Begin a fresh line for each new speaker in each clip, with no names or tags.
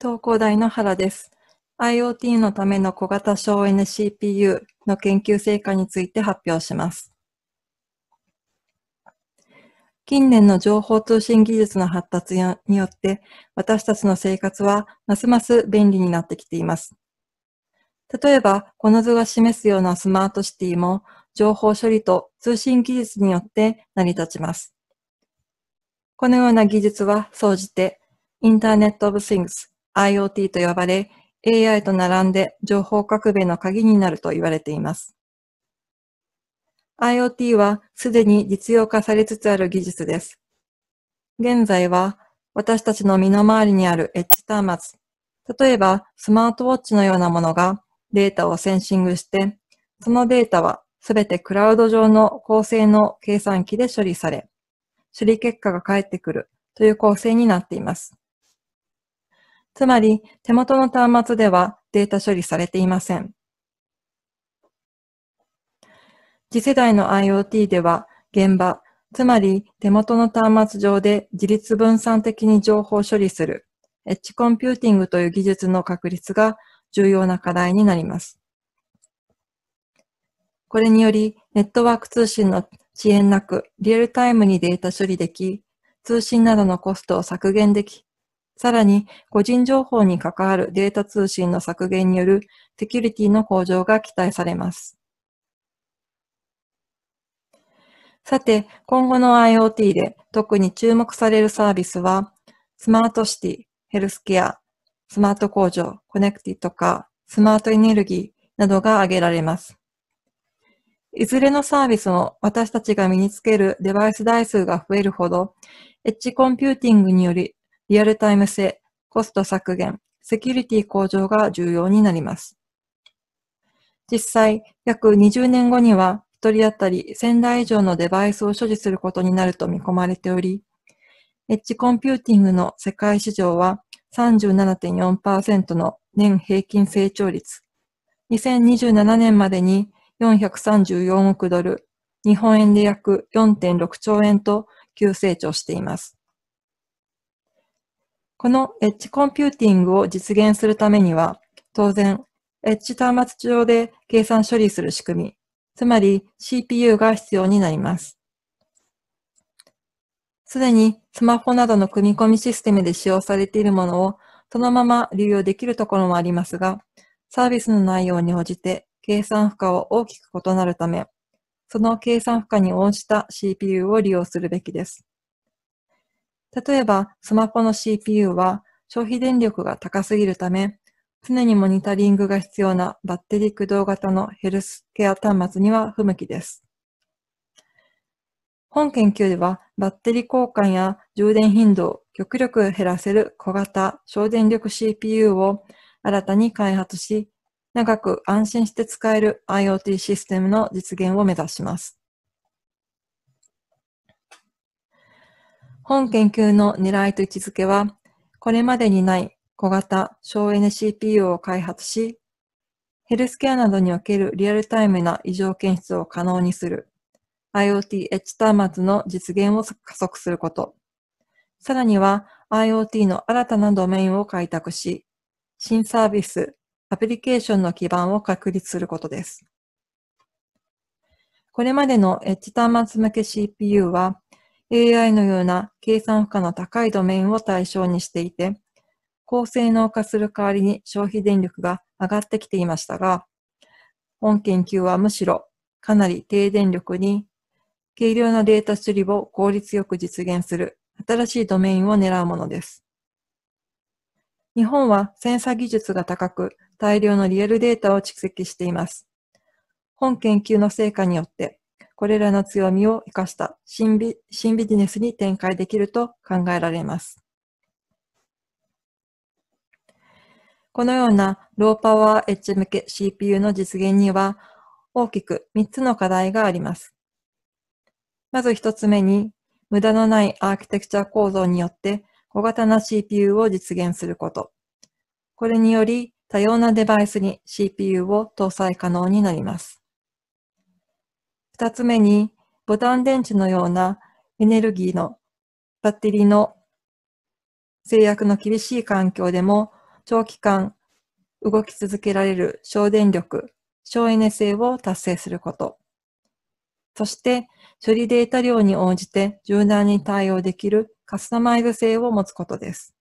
東工大の原です。IoT のための小型省エネ CPU の研究成果について発表します。近年の情報通信技術の発達によって私たちの生活はますます便利になってきています。例えば、この図が示すようなスマートシティも情報処理と通信技術によって成り立ちます。このような技術は総じてインターネットオブ t h ングス IoT と呼ばれ、AI と並んで情報革命の鍵になると言われています。IoT はすでに実用化されつつある技術です。現在は私たちの身の回りにあるエッジ端末、例えばスマートウォッチのようなものがデータをセンシングして、そのデータはすべてクラウド上の構成の計算機で処理され、処理結果が返ってくるという構成になっています。つまり、手元の端末ではデータ処理されていません。次世代の IoT では、現場、つまり手元の端末上で自律分散的に情報処理する、エッジコンピューティングという技術の確立が重要な課題になります。これにより、ネットワーク通信の遅延なくリアルタイムにデータ処理でき、通信などのコストを削減でき、さらに、個人情報に関わるデータ通信の削減によるセキュリティの向上が期待されます。さて、今後の IoT で特に注目されるサービスは、スマートシティ、ヘルスケア、スマート工場、コネクティとか、スマートエネルギーなどが挙げられます。いずれのサービスも私たちが身につけるデバイス台数が増えるほど、エッジコンピューティングによりリアルタイム性、コスト削減、セキュリティ向上が重要になります。実際、約20年後には、1人当たり1000台以上のデバイスを所持することになると見込まれており、エッジコンピューティングの世界市場は37.4%の年平均成長率、2027年までに434億ドル、日本円で約4.6兆円と急成長しています。このエッジコンピューティングを実現するためには、当然、エッジ端末上で計算処理する仕組み、つまり CPU が必要になります。すでにスマホなどの組み込みシステムで使用されているものをそのまま流用できるところもありますが、サービスの内容に応じて計算負荷は大きく異なるため、その計算負荷に応じた CPU を利用するべきです。例えば、スマホの CPU は消費電力が高すぎるため、常にモニタリングが必要なバッテリー駆動型のヘルスケア端末には不向きです。本研究では、バッテリー交換や充電頻度を極力減らせる小型省電力 CPU を新たに開発し、長く安心して使える IoT システムの実現を目指します。本研究の狙いと位置づけは、これまでにない小型省エネ CPU を開発し、ヘルスケアなどにおけるリアルタイムな異常検出を可能にする IoT エッジ端末の実現を加速すること。さらには IoT の新たなドメインを開拓し、新サービス、アプリケーションの基盤を確立することです。これまでのエッジ端末向け CPU は、AI のような計算負荷の高いドメインを対象にしていて、高性能化する代わりに消費電力が上がってきていましたが、本研究はむしろかなり低電力に軽量なデータ処理を効率よく実現する新しいドメインを狙うものです。日本はセンサー技術が高く大量のリアルデータを蓄積しています。本研究の成果によってこれらの強みを生かした新ビ新ビジネスに展開できると考えられます。このようなローパワーエッジ向け CPU の実現には大きく3つの課題があります。まず1つ目に、無駄のないアーキテクチャ構造によって小型な CPU を実現すること。これにより多様なデバイスに CPU を搭載可能になります。二つ目に、ボタン電池のようなエネルギーのバッテリーの制約の厳しい環境でも長期間動き続けられる省電力、省エネ性を達成すること。そして、処理データ量に応じて柔軟に対応できるカスタマイズ性を持つことです。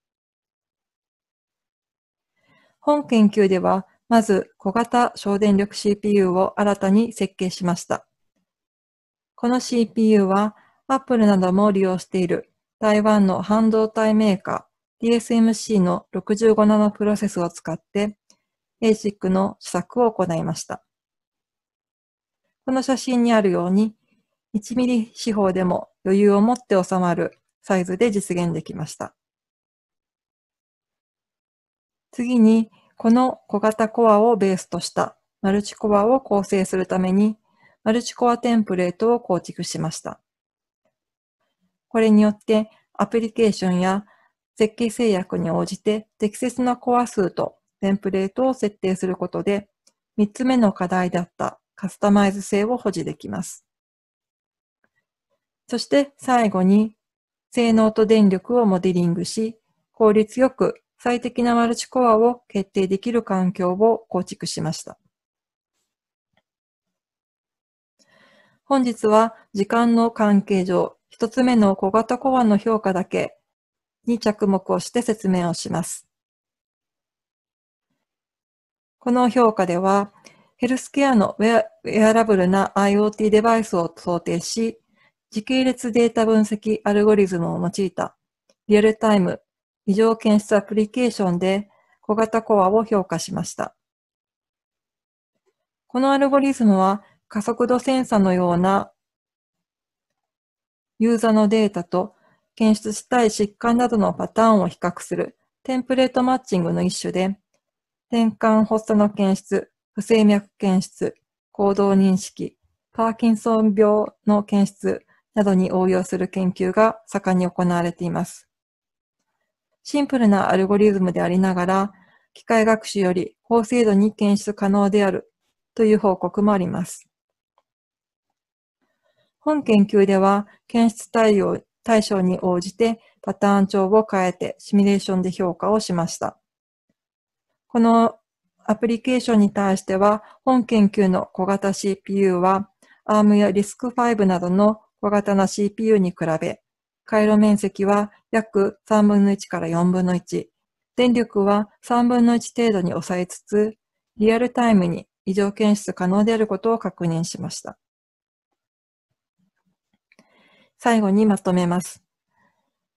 本研究では、まず小型省電力 CPU を新たに設計しました。この CPU は Apple なども利用している台湾の半導体メーカー DSMC の65ナノプロセスを使って ASIC の試作を行いました。この写真にあるように1ミリ四方でも余裕を持って収まるサイズで実現できました。次に、この小型コアをベースとしたマルチコアを構成するためにマルチコアテンプレートを構築しました。これによってアプリケーションや設計制約に応じて適切なコア数とテンプレートを設定することで3つ目の課題だったカスタマイズ性を保持できます。そして最後に性能と電力をモデリングし効率よく最適なマルチコアを決定できる環境を構築しました。本日は時間の関係上、一つ目の小型コアの評価だけに着目をして説明をします。この評価では、ヘルスケアのウェアラブルな IoT デバイスを想定し、時系列データ分析アルゴリズムを用いたリアルタイム異常検出アプリケーションで小型コアを評価しました。このアルゴリズムは加速度センサのようなユーザーのデータと検出したい疾患などのパターンを比較するテンプレートマッチングの一種で、転換発作の検出、不整脈検出、行動認識、パーキンソン病の検出などに応用する研究が盛んに行われています。シンプルなアルゴリズムでありながら、機械学習より高精度に検出可能であるという報告もあります。本研究では検出対応対象に応じてパターン帳を変えてシミュレーションで評価をしました。このアプリケーションに対しては、本研究の小型 CPU は ARM や RISC-5 などの小型な CPU に比べ、回路面積は約3分の1から4分の1、電力は3分の1程度に抑えつつ、リアルタイムに異常検出可能であることを確認しました。最後にまとめます。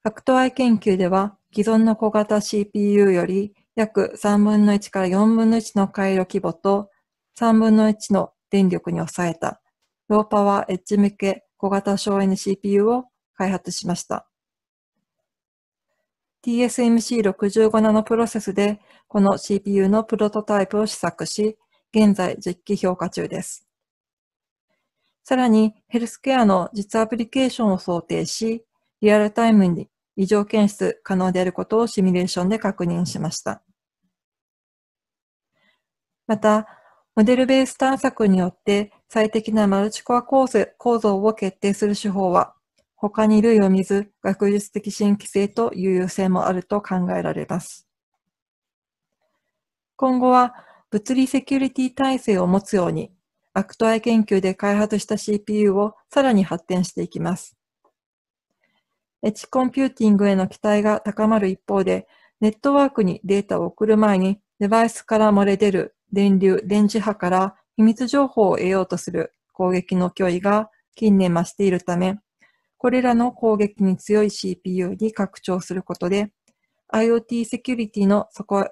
ファクトアイ研究では、既存の小型 CPU より約3分の1から4分の1の回路規模と3分の1の電力に抑えたローパワーエッジ向け小型省エネ CPU を開発しました。TSMC65 ナノプロセスでこの CPU のプロトタイプを試作し、現在実機評価中です。さらに、ヘルスケアの実アプリケーションを想定し、リアルタイムに異常検出可能であることをシミュレーションで確認しました。また、モデルベース探索によって最適なマルチコア構成構造を決定する手法は、他に類を見ず学術的新規性と有用性もあると考えられます。今後は物理セキュリティ体制を持つようにアクトアイ研究で開発した CPU をさらに発展していきます。エッジコンピューティングへの期待が高まる一方で、ネットワークにデータを送る前にデバイスから漏れ出る電流、電磁波から秘密情報を得ようとする攻撃の脅威が近年増しているため、これらの攻撃に強い CPU に拡張することで、IoT セキュリティの底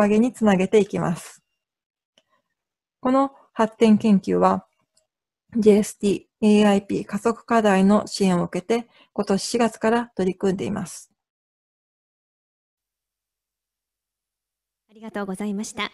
上げにつなげていきます。この発展研究は JST、AIP 加速課題の支援を受けて今年4月から取り組んでいます。ありがとうございました。